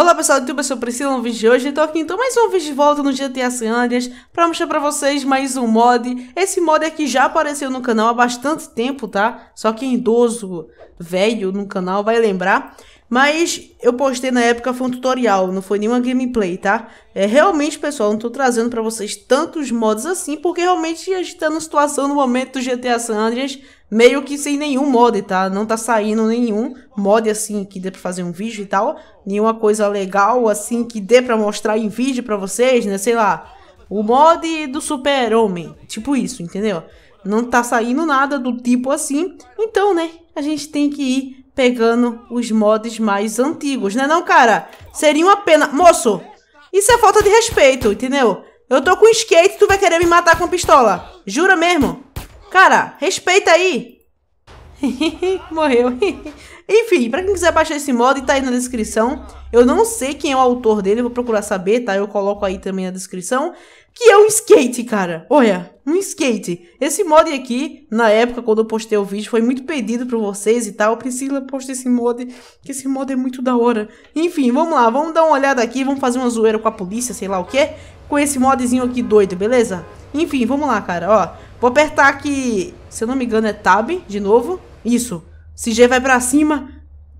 Olá pessoal do YouTube, eu sou Priscila, um vídeo de hoje, estou aqui então mais uma vez de volta no GTA San Andreas para mostrar para vocês mais um mod. Esse mod aqui já apareceu no canal há bastante tempo, tá? Só quem é idoso, velho no canal vai lembrar. Mas eu postei na época, foi um tutorial, não foi nenhuma gameplay, tá? É, realmente, pessoal, não tô trazendo para vocês tantos modos assim, porque realmente a gente tá numa situação no momento do GTA San Andreas meio que sem nenhum mod, tá? Não tá saindo nenhum mod assim que dê pra fazer um vídeo e tal. Nenhuma coisa legal assim que dê pra mostrar em vídeo pra vocês, né? Sei lá, o mod do super-homem, tipo isso, entendeu? Não tá saindo nada do tipo assim, então, né? A gente tem que ir pegando os mods mais antigos, né não, cara? Seria uma pena... Moço, isso é falta de respeito, entendeu? Eu tô com skate e tu vai querer me matar com pistola. Jura mesmo? Cara, respeita aí. Morreu. Enfim, pra quem quiser baixar esse mod, tá aí na descrição. Eu não sei quem é o autor dele, vou procurar saber, tá? Eu coloco aí também na descrição que é um skate, cara. Olha, um skate. Esse mod aqui, na época, quando eu postei o vídeo, foi muito pedido pra vocês e tal. Priscila, posta esse mod, que esse mod é muito da hora. Enfim, vamos lá, vamos dar uma olhada aqui, vamos fazer uma zoeira com a polícia, sei lá o que, com esse modzinho aqui doido, beleza? Enfim, vamos lá, cara, ó. Vou apertar aqui, se eu não me engano é Tab, de novo. Isso, Cg vai pra cima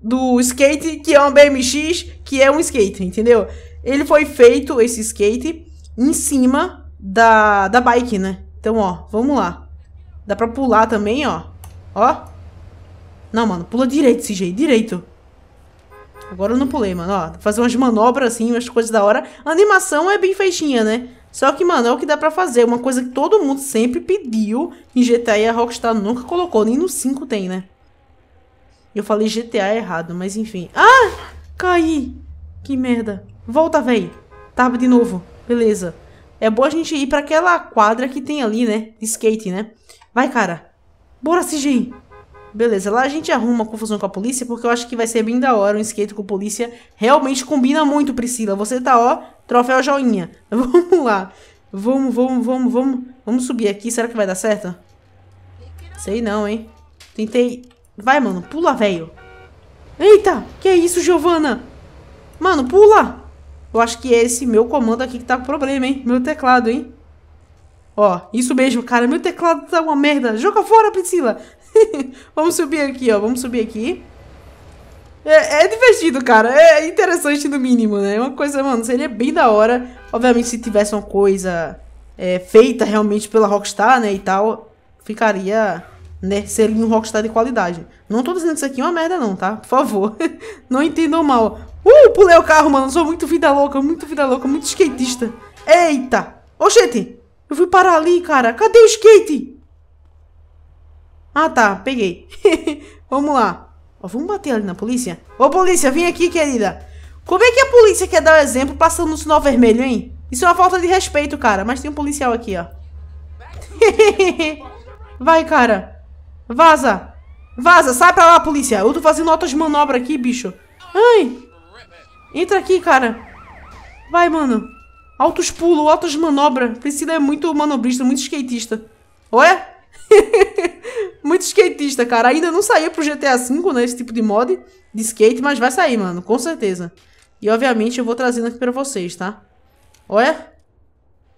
do skate, que é um BMX, que é um skate, entendeu? Ele foi feito, esse skate em cima da, da bike, né? Então, ó, vamos lá. Dá pra pular também, ó. Ó. Não, mano, pula direito esse jeito, direito. Agora eu não pulei, mano, ó. Fazer umas manobras assim, umas coisas da hora. A animação é bem feitinha, né? Só que, mano, é o que dá pra fazer. Uma coisa que todo mundo sempre pediu em GTA e a Rockstar nunca colocou. Nem no 5 tem, né? Eu falei GTA errado, mas enfim. Ah! Caí! Que merda. Volta, véi. Tava de novo. Beleza. É bom a gente ir pra aquela quadra que tem ali, né? Skate, né? Vai, cara. Bora, CGI. Beleza, lá a gente arruma confusão com a polícia, porque eu acho que vai ser bem da hora um skate com a polícia. Realmente combina muito, Priscila. Você tá, ó, troféu joinha. Vamos lá. Vamos, vamos, vamos, vamos. Vamos subir aqui. Será que vai dar certo? Sei não, hein. Tentei... Vai, mano. Pula, velho. Eita! Que é isso, Giovana? Mano, pula! Eu acho que é esse meu comando aqui que tá com problema, hein? Meu teclado, hein? Ó, isso mesmo, cara. Meu teclado tá uma merda. Joga fora, Priscila. vamos subir aqui, ó. Vamos subir aqui. É, é, divertido, cara. É interessante no mínimo, né? É uma coisa, mano, seria bem da hora. Obviamente, se tivesse uma coisa é, feita realmente pela Rockstar, né, e tal, ficaria, né, seria um Rockstar de qualidade. Não tô dizendo que isso aqui é uma merda não, tá? Por favor. não entendam mal. Uh, pulei o carro, mano. Sou muito vida louca, muito vida louca, muito skatista. Eita. Oxente, eu fui parar ali, cara. Cadê o skate? Ah, tá. Peguei. Vamos lá. Ó, vamos bater ali na polícia? Ô, polícia, vem aqui, querida. Como é que a polícia quer dar o exemplo passando no sinal vermelho, hein? Isso é uma falta de respeito, cara. Mas tem um policial aqui, ó. Vai, cara. Vaza. Vaza, sai pra lá, polícia. Eu tô fazendo outras manobras aqui, bicho. Ai. Entra aqui, cara. Vai, mano. Altos pulos, altas manobras. Priscila é muito manobrista, muito skatista. Ué? muito skatista, cara. Ainda não saiu pro GTA V, né? Esse tipo de mod de skate, mas vai sair, mano. Com certeza. E, obviamente, eu vou trazendo aqui pra vocês, tá? Olha!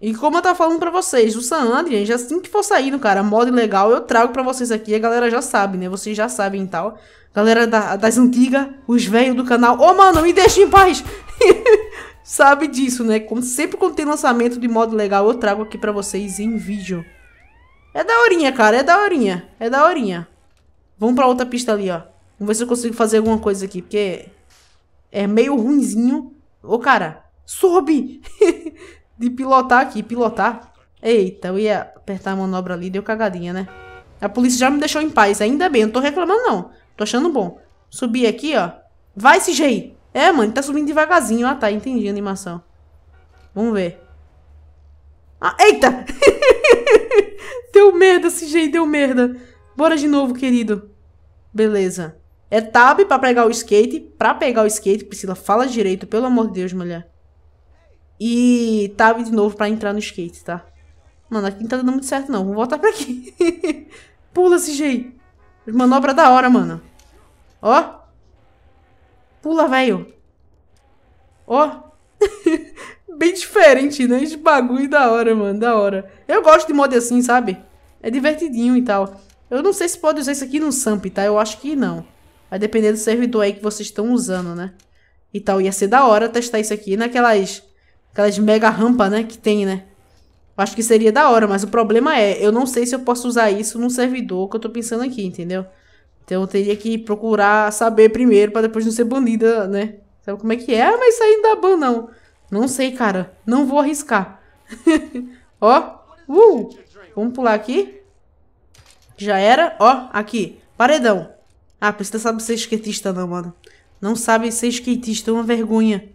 E como eu tava falando pra vocês, o San Andreas, assim que for saindo, cara, modo legal, eu trago pra vocês aqui, a galera já sabe, né? Vocês já sabem e tal. Galera da, das antigas, os velhos do canal. Ô, oh, mano, me deixa em paz! sabe disso, né? Como sempre quando tem lançamento de modo legal, eu trago aqui pra vocês em vídeo. É daorinha, cara, é daorinha. É daorinha. Vamos pra outra pista ali, ó. Vamos ver se eu consigo fazer alguma coisa aqui, porque é meio ruinzinho. Ô, cara, sobe! de pilotar aqui. Pilotar? Eita, eu ia apertar a manobra ali, deu cagadinha, né? A polícia já me deixou em paz, ainda bem, não tô reclamando não. Tô achando bom. Subir aqui, ó. Vai, CJ! É, mano, tá subindo devagarzinho. Ah, tá, entendi a animação. Vamos ver. Ah, eita! deu merda, CJ, deu merda. Bora de novo, querido. Beleza. É tab pra pegar o skate. Pra pegar o skate, Priscila, fala direito, pelo amor de Deus, mulher. E tava tá de novo pra entrar no skate, tá? Mano, aqui não tá dando muito certo, não. Vou voltar pra aqui. Pula, CJ. Manobra da hora, mano. Ó. Pula, velho. Ó. Bem diferente, né? Esse bagulho da hora, mano. Da hora. Eu gosto de mod assim, sabe? É divertidinho e tal. Eu não sei se pode usar isso aqui no Samp, tá? Eu acho que não. Vai depender do servidor aí que vocês estão usando, né? E tal. Ia ser da hora testar isso aqui naquelas Aquelas mega rampa, né? Que tem, né? Acho que seria da hora, mas o problema é, eu não sei se eu posso usar isso num servidor que eu tô pensando aqui, entendeu? Então eu teria que procurar saber primeiro para depois não ser banida, né? Sabe como é que é? Ah, mas isso aí não dá ban, não. Não sei, cara. Não vou arriscar. Ó. Uh! Vamos pular aqui. Já era. Ó, aqui. Paredão. Ah, precisa saber você ser skatista não, mano. Não sabe ser skatista, é uma vergonha.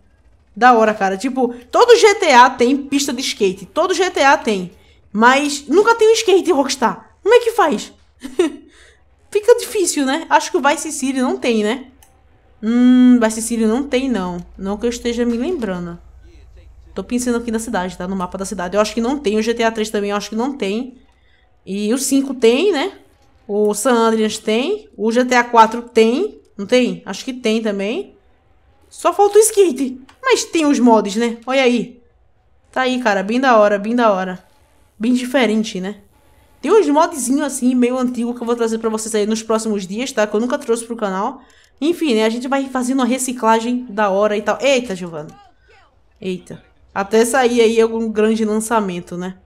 Da hora, cara. Tipo, todo GTA tem pista de skate. Todo GTA tem. Mas nunca tem um skate Rockstar. Como é que faz? Fica difícil, né? Acho que o Vice City não tem, né? Hum, Vice City não tem, não. Não que eu esteja me lembrando. Tô pensando aqui na cidade, tá? No mapa da cidade. Eu acho que não tem. O GTA 3 também eu acho que não tem. E o 5 tem, né? O San Andreas tem. O GTA 4 tem. Não tem? Acho que tem também. Só falta o skate. Mas tem os mods, né? Olha aí. Tá aí, cara. Bem da hora, bem da hora. Bem diferente, né? Tem uns modzinhos assim, meio antigo, que eu vou trazer pra vocês aí nos próximos dias, tá? Que eu nunca trouxe pro canal. Enfim, né? A gente vai fazendo uma reciclagem da hora e tal. Eita, Giovana. Eita. Até sair aí algum grande lançamento, né?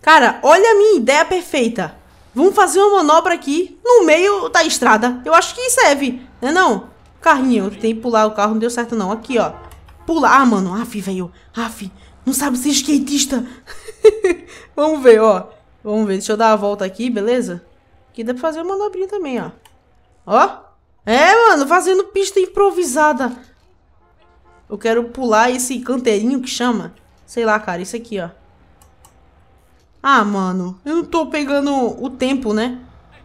Cara, olha a minha ideia perfeita. Vamos fazer uma manobra aqui no meio da estrada. Eu acho que serve, né não? carrinho. Eu tentei pular o carro, não deu certo não. Aqui, ó. pular, Ah, mano. Aff, velho. Aff. Não sabe ser skatista. Vamos ver, ó. Vamos ver. Deixa eu dar a volta aqui, beleza? Aqui dá pra fazer uma manobrinha também, ó. Ó. É, mano. Fazendo pista improvisada. Eu quero pular esse canteirinho que chama. Sei lá, cara. Isso aqui, ó. Ah, mano. Eu não tô pegando o tempo, né?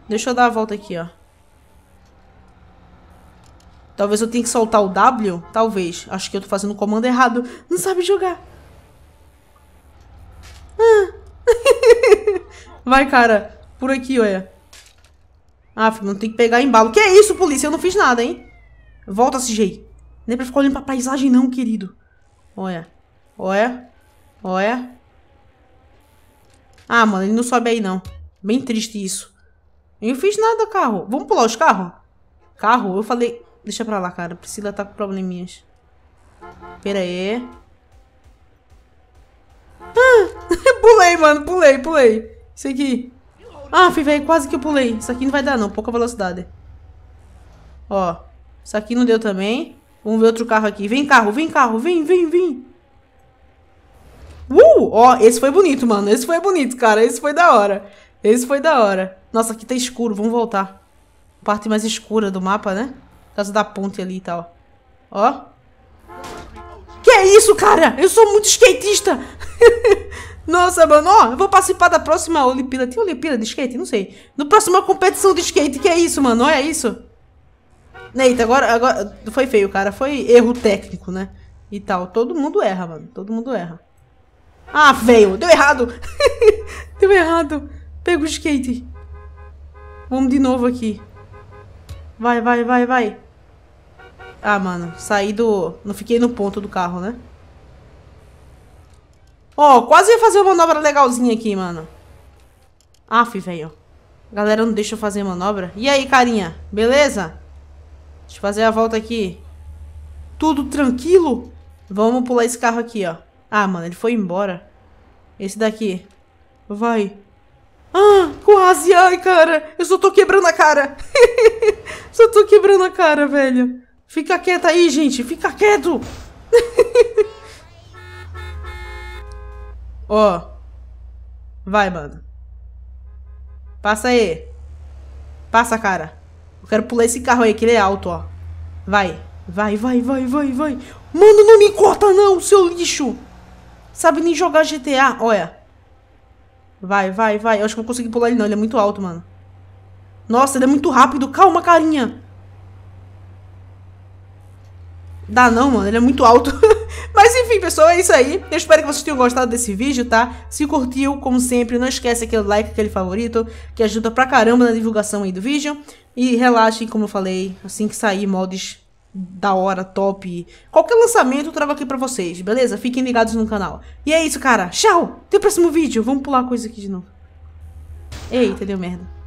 Deixa eu dar a volta aqui, ó. Talvez eu tenha que soltar o W? Talvez. Acho que eu tô fazendo o comando errado. Não sabe jogar. Ah. Vai, cara. Por aqui, olha. Ah, filho, não tem que pegar embalo. Que isso, polícia? Eu não fiz nada, hein? Volta, CJ. Nem é pra ficar olhando pra paisagem, não, querido. Olha. Olha. Olha. Ah, mano, ele não sobe aí, não. Bem triste isso. Eu não fiz nada, carro. Vamos pular os carros? Carro, eu falei... Deixa pra lá, cara. Priscila tá com probleminhas. Pera aí. Ah, pulei, mano. Pulei, pulei. Isso aqui. Ah, velho, quase que eu pulei. Isso aqui não vai dar, não. Pouca velocidade. Ó. Isso aqui não deu também. Vamos ver outro carro aqui. Vem, carro. Vem, carro. Vem, vem, vem. Uh! Ó, esse foi bonito, mano. Esse foi bonito, cara. Esse foi da hora. Esse foi da hora. Nossa, aqui tá escuro. Vamos voltar. Parte mais escura do mapa, né? Por causa da ponte ali e tal. Ó. Que é isso, cara? Eu sou muito skatista. Nossa, mano. Ó, eu vou participar da próxima Olimpíada. Tem Olimpíada de skate? Não sei. No próxima competição de skate. Que é isso, mano? Olha isso. Neita, agora, agora... Foi feio, cara. Foi erro técnico, né? E tal. Todo mundo erra, mano. Todo mundo erra. Ah, velho. Deu errado. deu errado. Pega o skate. Vamos de novo aqui. Vai, vai, vai, vai. Ah, mano, saí do... Não fiquei no ponto do carro, né? Ó, oh, quase ia fazer uma manobra legalzinha aqui, mano. Aff, velho. Galera, não deixa eu fazer manobra. E aí, carinha? Beleza? Deixa eu fazer a volta aqui. Tudo tranquilo? Vamos pular esse carro aqui, ó. Ah, mano, ele foi embora. Esse daqui. Vai. Ah, quase. Ai, cara. Eu só tô quebrando a cara. Só tô quebrando a cara, velho. Fica quieto aí, gente. Fica quieto. Ó. Vai, mano. Passa aí. Passa, cara. Eu quero pular esse carro aí, que ele é alto, ó. Vai. Vai, vai, vai, vai, vai. Mano, não me corta não, seu lixo. Sabe nem jogar GTA, olha. Vai, vai, vai. Eu acho que eu não consegui pular ele não, ele é muito alto, mano. Nossa, ele é muito rápido. Calma, carinha. Dá não, mano. Ele é muito alto. Mas enfim, pessoal, é isso aí. Eu espero que vocês tenham gostado desse vídeo, tá? Se curtiu, como sempre, não esquece aquele like, aquele favorito, que ajuda pra caramba na divulgação aí do vídeo. E relaxem, como eu falei, assim que sair mods da hora, top. Qualquer lançamento eu trago aqui pra vocês, beleza? Fiquem ligados no canal. E é isso, cara. Tchau! Até o próximo vídeo. Vamos pular a coisa aqui de novo. Eita, deu merda.